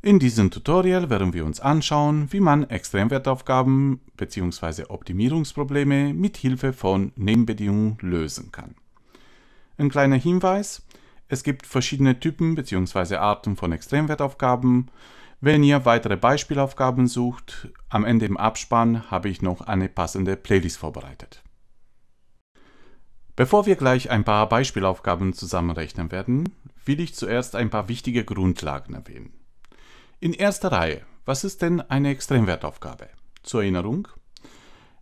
In diesem Tutorial werden wir uns anschauen, wie man Extremwertaufgaben bzw. Optimierungsprobleme mit Hilfe von Nebenbedingungen lösen kann. Ein kleiner Hinweis, es gibt verschiedene Typen bzw. Arten von Extremwertaufgaben. Wenn ihr weitere Beispielaufgaben sucht, am Ende im Abspann habe ich noch eine passende Playlist vorbereitet. Bevor wir gleich ein paar Beispielaufgaben zusammenrechnen werden, will ich zuerst ein paar wichtige Grundlagen erwähnen. In erster Reihe, was ist denn eine Extremwertaufgabe? Zur Erinnerung,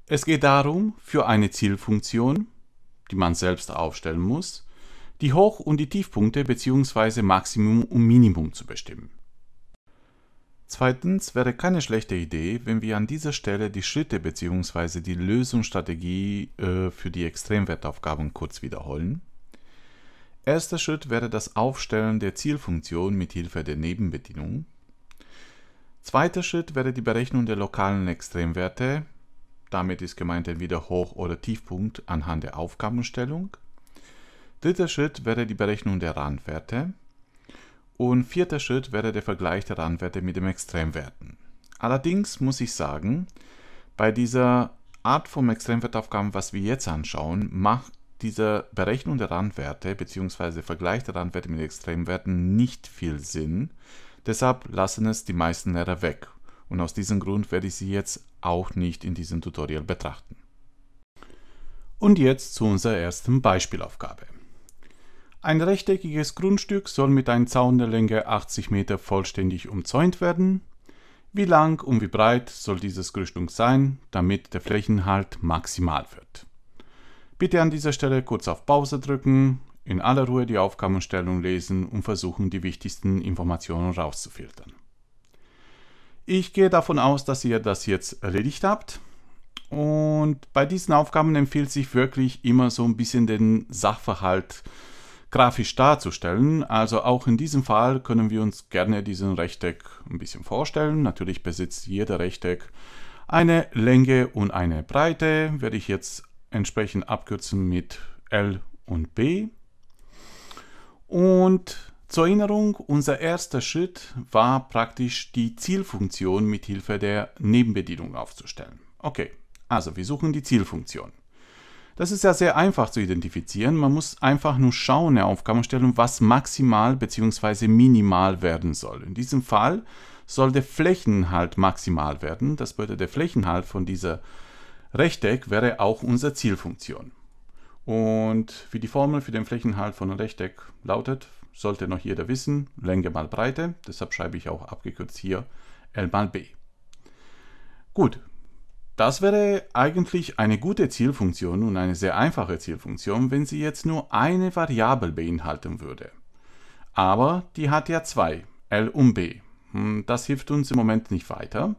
es geht darum, für eine Zielfunktion, die man selbst aufstellen muss, die Hoch- und die Tiefpunkte bzw. Maximum und Minimum zu bestimmen. Zweitens wäre keine schlechte Idee, wenn wir an dieser Stelle die Schritte bzw. die Lösungsstrategie äh, für die Extremwertaufgaben kurz wiederholen. Erster Schritt wäre das Aufstellen der Zielfunktion mit Hilfe der Nebenbedingungen. Zweiter Schritt wäre die Berechnung der lokalen Extremwerte. Damit ist gemeint entweder Hoch- oder Tiefpunkt anhand der Aufgabenstellung. Dritter Schritt wäre die Berechnung der Randwerte. Und vierter Schritt wäre der Vergleich der Randwerte mit den Extremwerten. Allerdings muss ich sagen, bei dieser Art von Extremwertaufgaben, was wir jetzt anschauen, macht diese Berechnung der Randwerte bzw. Vergleich der Randwerte mit Extremwerten nicht viel Sinn, Deshalb lassen es die meisten Lehrer weg und aus diesem Grund werde ich sie jetzt auch nicht in diesem Tutorial betrachten. Und jetzt zu unserer ersten Beispielaufgabe. Ein rechteckiges Grundstück soll mit einem Zaun der Länge 80 Meter vollständig umzäunt werden. Wie lang und wie breit soll dieses Grundstück sein, damit der Flächenhalt maximal wird? Bitte an dieser Stelle kurz auf Pause drücken in aller Ruhe die Aufgabenstellung lesen und versuchen, die wichtigsten Informationen rauszufiltern. Ich gehe davon aus, dass ihr das jetzt erledigt habt. Und bei diesen Aufgaben empfiehlt sich wirklich immer so ein bisschen den Sachverhalt grafisch darzustellen. Also auch in diesem Fall können wir uns gerne diesen Rechteck ein bisschen vorstellen. Natürlich besitzt jeder Rechteck eine Länge und eine Breite. Werde ich jetzt entsprechend abkürzen mit L und B. Und zur Erinnerung, unser erster Schritt war praktisch die Zielfunktion mit Hilfe der Nebenbedienung aufzustellen. Okay, also wir suchen die Zielfunktion. Das ist ja sehr einfach zu identifizieren. Man muss einfach nur schauen, eine Aufgabe stellen, was maximal bzw. minimal werden soll. In diesem Fall soll der Flächenhalt maximal werden. Das bedeutet, der Flächenhalt von dieser Rechteck wäre auch unsere Zielfunktion. Und wie die Formel für den Flächenhalt von einem Rechteck lautet, sollte noch jeder wissen, Länge mal Breite, deshalb schreibe ich auch abgekürzt hier L mal B. Gut, das wäre eigentlich eine gute Zielfunktion und eine sehr einfache Zielfunktion, wenn sie jetzt nur eine Variable beinhalten würde. Aber die hat ja zwei, L und B. Hm, das hilft uns im Moment nicht weiter.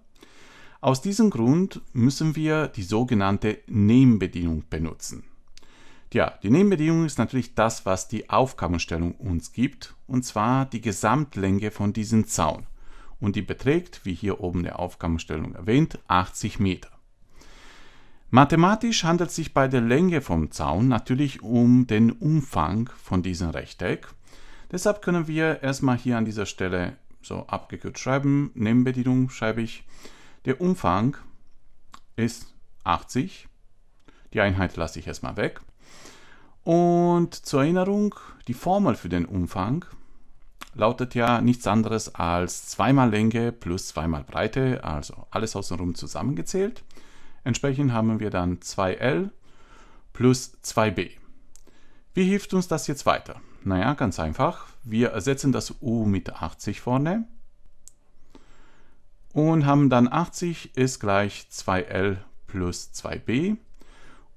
Aus diesem Grund müssen wir die sogenannte Nebenbedienung benutzen. Ja, die Nebenbedingung ist natürlich das, was die Aufgabenstellung uns gibt, und zwar die Gesamtlänge von diesem Zaun. Und die beträgt, wie hier oben der Aufgabenstellung erwähnt, 80 Meter. Mathematisch handelt es sich bei der Länge vom Zaun natürlich um den Umfang von diesem Rechteck. Deshalb können wir erstmal hier an dieser Stelle so abgekürzt schreiben, Nebenbedingung schreibe ich, der Umfang ist 80. Die Einheit lasse ich erstmal weg. Und zur Erinnerung, die Formel für den Umfang lautet ja nichts anderes als zweimal Länge plus zweimal Breite, also alles außenrum zusammengezählt. Entsprechend haben wir dann 2L plus 2B. Wie hilft uns das jetzt weiter? Naja, ganz einfach. Wir ersetzen das U mit 80 vorne und haben dann 80 ist gleich 2L plus 2B.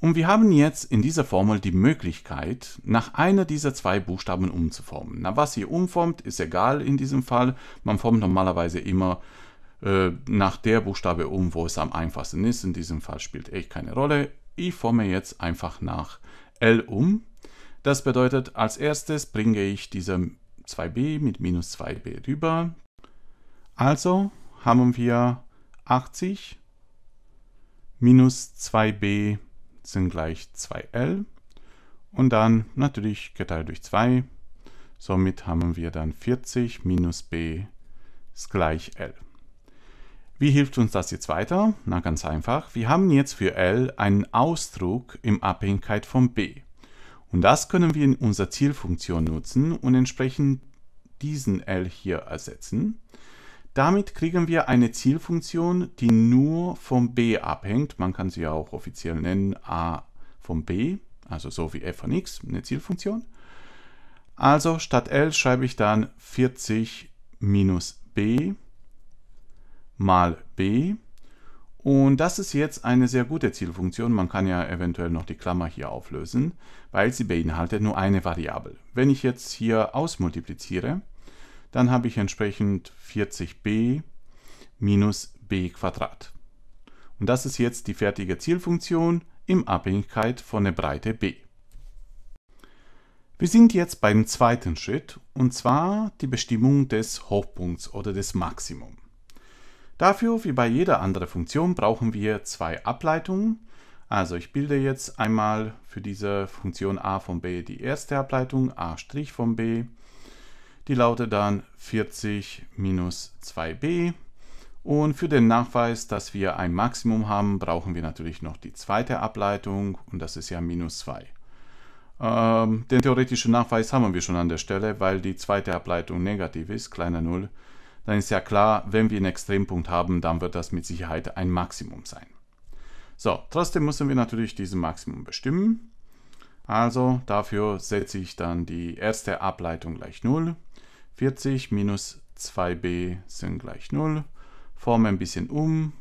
Und wir haben jetzt in dieser Formel die Möglichkeit, nach einer dieser zwei Buchstaben umzuformen. Na, was ihr umformt, ist egal in diesem Fall. Man formt normalerweise immer äh, nach der Buchstabe um, wo es am einfachsten ist. In diesem Fall spielt echt keine Rolle. Ich forme jetzt einfach nach L um. Das bedeutet, als erstes bringe ich diese 2b mit minus 2b rüber. Also haben wir 80 minus 2b sind gleich 2L und dann natürlich geteilt durch 2. Somit haben wir dann 40 minus b ist gleich L. Wie hilft uns das jetzt weiter? Na ganz einfach. Wir haben jetzt für L einen Ausdruck in Abhängigkeit von b. Und das können wir in unserer Zielfunktion nutzen und entsprechend diesen L hier ersetzen. Damit kriegen wir eine Zielfunktion, die nur vom b abhängt. Man kann sie auch offiziell nennen a vom b, also so wie f von x, eine Zielfunktion. Also statt L schreibe ich dann 40 minus b mal b. Und das ist jetzt eine sehr gute Zielfunktion. Man kann ja eventuell noch die Klammer hier auflösen, weil sie beinhaltet nur eine Variable. Wenn ich jetzt hier ausmultipliziere, dann habe ich entsprechend 40b minus b Quadrat. Und das ist jetzt die fertige Zielfunktion in Abhängigkeit von der Breite b. Wir sind jetzt beim zweiten Schritt und zwar die Bestimmung des Hochpunkts oder des Maximum. Dafür, wie bei jeder anderen Funktion, brauchen wir zwei Ableitungen. Also ich bilde jetzt einmal für diese Funktion a von b die erste Ableitung, a' von b die lautet dann 40 minus 2b. Und für den Nachweis, dass wir ein Maximum haben, brauchen wir natürlich noch die zweite Ableitung und das ist ja minus 2. Ähm, den theoretischen Nachweis haben wir schon an der Stelle, weil die zweite Ableitung negativ ist, kleiner 0. Dann ist ja klar, wenn wir einen Extrempunkt haben, dann wird das mit Sicherheit ein Maximum sein. So, trotzdem müssen wir natürlich diesen Maximum bestimmen. Also dafür setze ich dann die erste Ableitung gleich 0 40 minus 2b sind gleich 0. Form ein bisschen um.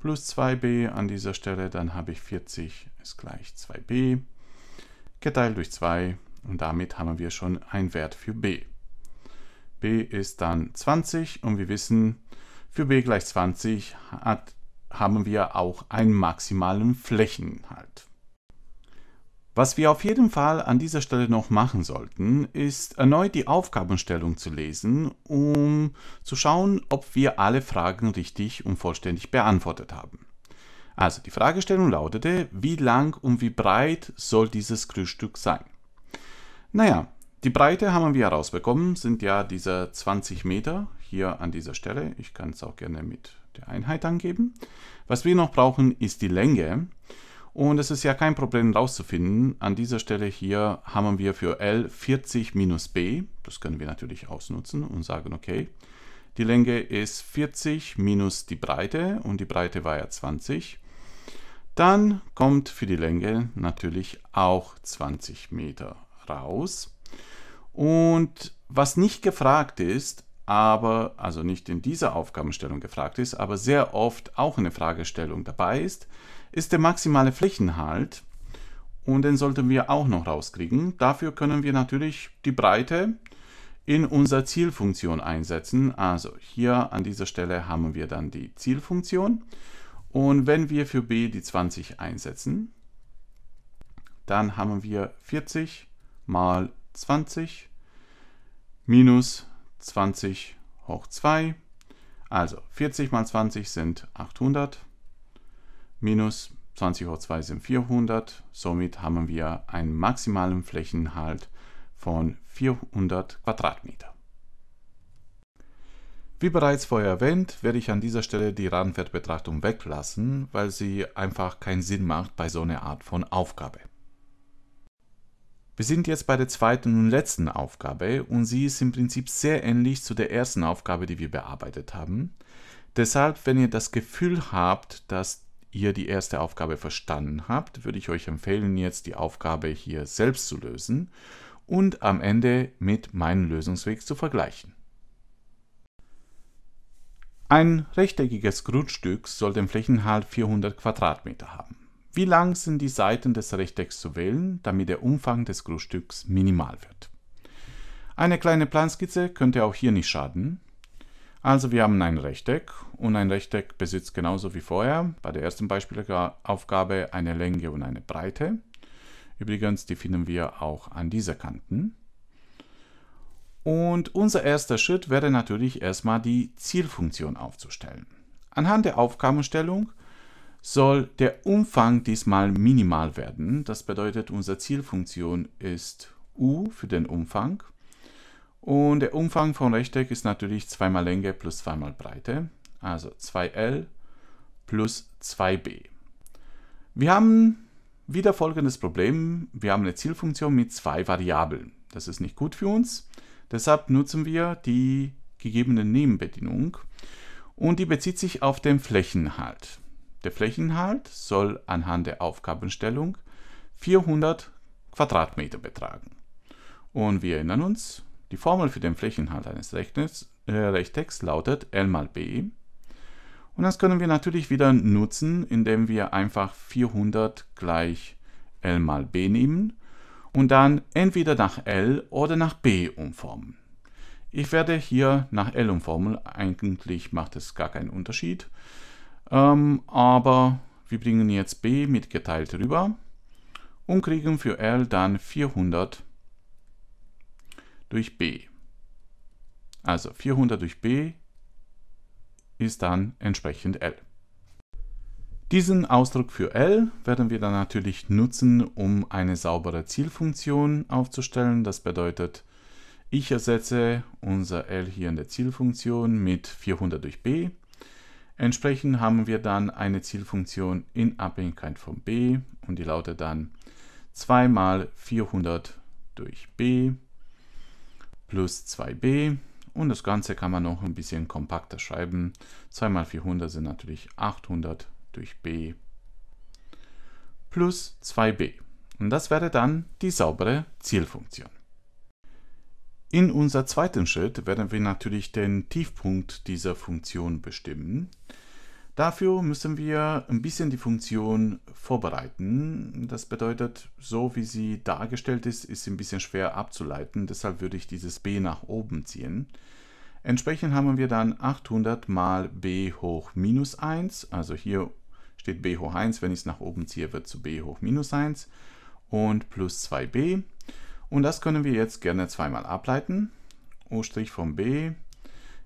Plus 2b an dieser Stelle, dann habe ich 40 ist gleich 2b. Geteilt durch 2 und damit haben wir schon einen Wert für b. b ist dann 20 und wir wissen, für b gleich 20 hat, haben wir auch einen maximalen Flächenhalt. Was wir auf jeden Fall an dieser Stelle noch machen sollten, ist erneut die Aufgabenstellung zu lesen, um zu schauen, ob wir alle Fragen richtig und vollständig beantwortet haben. Also die Fragestellung lautete, wie lang und wie breit soll dieses Frühstück sein? Naja, die Breite haben wir herausbekommen, sind ja diese 20 Meter hier an dieser Stelle. Ich kann es auch gerne mit der Einheit angeben. Was wir noch brauchen, ist die Länge. Und es ist ja kein Problem rauszufinden. An dieser Stelle hier haben wir für L 40 minus b. Das können wir natürlich ausnutzen und sagen, okay, die Länge ist 40 minus die Breite und die Breite war ja 20. Dann kommt für die Länge natürlich auch 20 Meter raus. Und was nicht gefragt ist, aber, also nicht in dieser Aufgabenstellung gefragt ist, aber sehr oft auch eine Fragestellung dabei ist, ist der maximale Flächenhalt. Und den sollten wir auch noch rauskriegen. Dafür können wir natürlich die Breite in unserer Zielfunktion einsetzen. Also hier an dieser Stelle haben wir dann die Zielfunktion. Und wenn wir für b die 20 einsetzen, dann haben wir 40 mal 20 minus 20 hoch 2. Also 40 mal 20 sind 800 minus 20 hoch 2 sind 400. Somit haben wir einen maximalen Flächenhalt von 400 Quadratmeter. Wie bereits vorher erwähnt, werde ich an dieser Stelle die Radenwertbetrachtung weglassen, weil sie einfach keinen Sinn macht bei so einer Art von Aufgabe. Wir sind jetzt bei der zweiten und letzten Aufgabe und sie ist im Prinzip sehr ähnlich zu der ersten Aufgabe, die wir bearbeitet haben. Deshalb, wenn ihr das Gefühl habt, dass ihr die erste Aufgabe verstanden habt, würde ich euch empfehlen, jetzt die Aufgabe hier selbst zu lösen und am Ende mit meinem Lösungsweg zu vergleichen. Ein rechteckiges Grundstück soll den Flächenhalt 400 Quadratmeter haben. Wie lang sind die Seiten des Rechtecks zu wählen, damit der Umfang des Grundstücks minimal wird? Eine kleine Planskizze könnte auch hier nicht schaden. Also wir haben ein Rechteck und ein Rechteck besitzt genauso wie vorher bei der ersten Beispielaufgabe eine Länge und eine Breite. Übrigens, die finden wir auch an dieser Kanten. Und unser erster Schritt wäre natürlich erstmal die Zielfunktion aufzustellen. Anhand der Aufgabenstellung soll der Umfang diesmal minimal werden. Das bedeutet, unsere Zielfunktion ist u für den Umfang und der Umfang von Rechteck ist natürlich zweimal Länge plus zweimal Breite, also 2L plus 2b. Wir haben wieder folgendes Problem. Wir haben eine Zielfunktion mit zwei Variablen. Das ist nicht gut für uns. Deshalb nutzen wir die gegebene Nebenbedienung und die bezieht sich auf den Flächeninhalt. Der Flächeninhalt soll anhand der Aufgabenstellung 400 Quadratmeter betragen. Und wir erinnern uns, die Formel für den Flächeninhalt eines äh, Rechtecks lautet L mal B. Und das können wir natürlich wieder nutzen, indem wir einfach 400 gleich L mal B nehmen und dann entweder nach L oder nach B umformen. Ich werde hier nach L umformen, eigentlich macht es gar keinen Unterschied. Ähm, aber wir bringen jetzt B mit geteilt rüber und kriegen für L dann 400 durch b. Also 400 durch b ist dann entsprechend L. Diesen Ausdruck für L werden wir dann natürlich nutzen, um eine saubere Zielfunktion aufzustellen. Das bedeutet, ich ersetze unser L hier in der Zielfunktion mit 400 durch b. Entsprechend haben wir dann eine Zielfunktion in Abhängigkeit von b und die lautet dann 2 mal 400 durch b plus 2b und das Ganze kann man noch ein bisschen kompakter schreiben. 2 mal 400 sind natürlich 800 durch b plus 2b. Und das wäre dann die saubere Zielfunktion. In unser zweiten Schritt werden wir natürlich den Tiefpunkt dieser Funktion bestimmen. Dafür müssen wir ein bisschen die Funktion vorbereiten. Das bedeutet, so wie sie dargestellt ist, ist sie ein bisschen schwer abzuleiten. Deshalb würde ich dieses b nach oben ziehen. Entsprechend haben wir dann 800 mal b hoch minus 1. Also hier steht b hoch 1. Wenn ich es nach oben ziehe, wird zu b hoch minus 1 und plus 2b. Und das können wir jetzt gerne zweimal ableiten. O' von b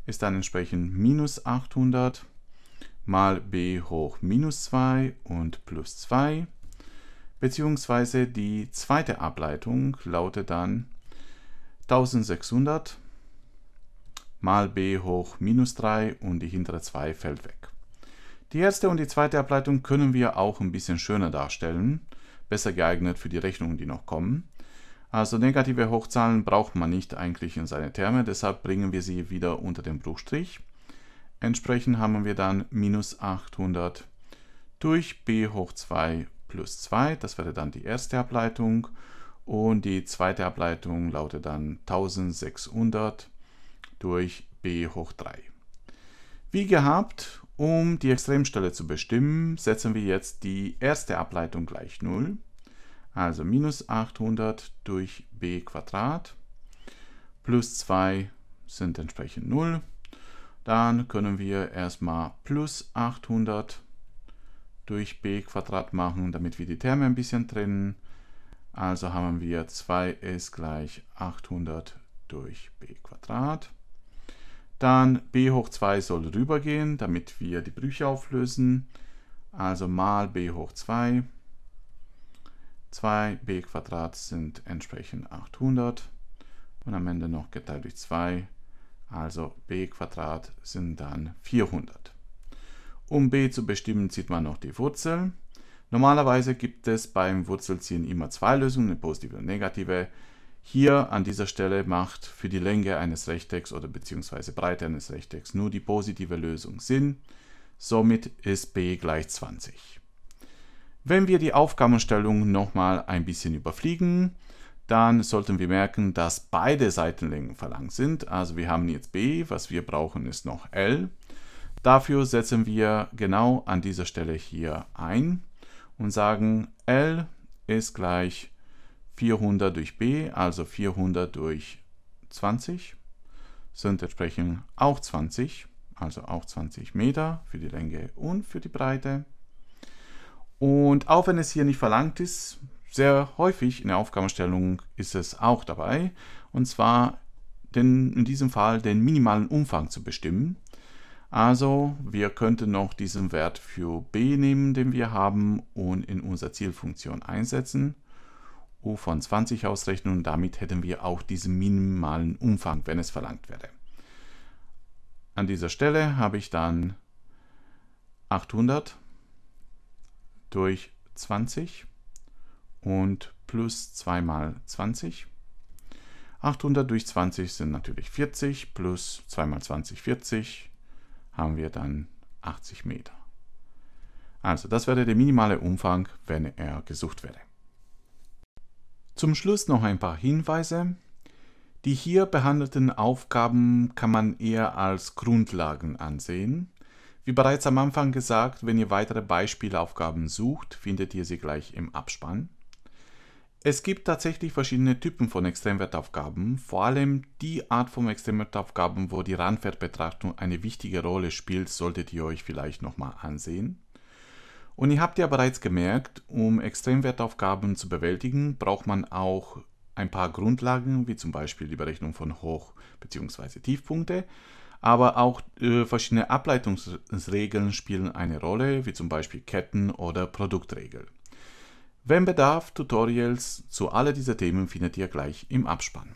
ist dann entsprechend minus 800 mal b hoch minus 2 und plus 2. Beziehungsweise die zweite Ableitung lautet dann 1600 mal b hoch minus 3 und die hintere 2 fällt weg. Die erste und die zweite Ableitung können wir auch ein bisschen schöner darstellen, besser geeignet für die Rechnungen, die noch kommen. Also negative Hochzahlen braucht man nicht eigentlich in seine Terme, deshalb bringen wir sie wieder unter den Bruchstrich. Entsprechend haben wir dann minus 800 durch b hoch 2 plus 2. Das wäre dann die erste Ableitung. Und die zweite Ableitung lautet dann 1600 durch b hoch 3. Wie gehabt, um die Extremstelle zu bestimmen, setzen wir jetzt die erste Ableitung gleich 0. Also minus 800 durch b Quadrat plus 2 sind entsprechend 0 dann können wir erstmal plus 800 durch b Quadrat machen, damit wir die Terme ein bisschen trennen. Also haben wir 2 ist gleich 800 durch b Quadrat. Dann b hoch 2 soll rübergehen, damit wir die Brüche auflösen. Also mal b hoch 2. 2b Quadrat sind entsprechend 800. Und am Ende noch geteilt durch 2 also b sind dann 400. Um b zu bestimmen, zieht man noch die Wurzel. Normalerweise gibt es beim Wurzelziehen immer zwei Lösungen, eine positive und eine negative. Hier an dieser Stelle macht für die Länge eines Rechtecks oder beziehungsweise Breite eines Rechtecks nur die positive Lösung Sinn. Somit ist b gleich 20. Wenn wir die Aufgabenstellung nochmal ein bisschen überfliegen, dann sollten wir merken, dass beide Seitenlängen verlangt sind. Also wir haben jetzt B, was wir brauchen ist noch L. Dafür setzen wir genau an dieser Stelle hier ein und sagen L ist gleich 400 durch B, also 400 durch 20 sind entsprechend auch 20, also auch 20 Meter für die Länge und für die Breite. Und auch wenn es hier nicht verlangt ist, sehr häufig in der Aufgabenstellung ist es auch dabei, und zwar den, in diesem Fall den minimalen Umfang zu bestimmen. Also wir könnten noch diesen Wert für b nehmen, den wir haben, und in unserer Zielfunktion einsetzen. U von 20 ausrechnen und damit hätten wir auch diesen minimalen Umfang, wenn es verlangt werde. An dieser Stelle habe ich dann 800 durch 20 und plus 2 mal 20. 800 durch 20 sind natürlich 40, plus 2 mal 20, 40, haben wir dann 80 Meter. Also das wäre der minimale Umfang, wenn er gesucht wäre. Zum Schluss noch ein paar Hinweise. Die hier behandelten Aufgaben kann man eher als Grundlagen ansehen. Wie bereits am Anfang gesagt, wenn ihr weitere Beispielaufgaben sucht, findet ihr sie gleich im Abspann. Es gibt tatsächlich verschiedene Typen von Extremwertaufgaben, vor allem die Art von Extremwertaufgaben, wo die Randwertbetrachtung eine wichtige Rolle spielt, solltet ihr euch vielleicht nochmal ansehen. Und ihr habt ja bereits gemerkt, um Extremwertaufgaben zu bewältigen, braucht man auch ein paar Grundlagen, wie zum Beispiel die Berechnung von Hoch- bzw. Tiefpunkte, aber auch äh, verschiedene Ableitungsregeln spielen eine Rolle, wie zum Beispiel Ketten- oder Produktregeln. Wenn Bedarf, Tutorials zu all diesen Themen findet ihr gleich im Abspann.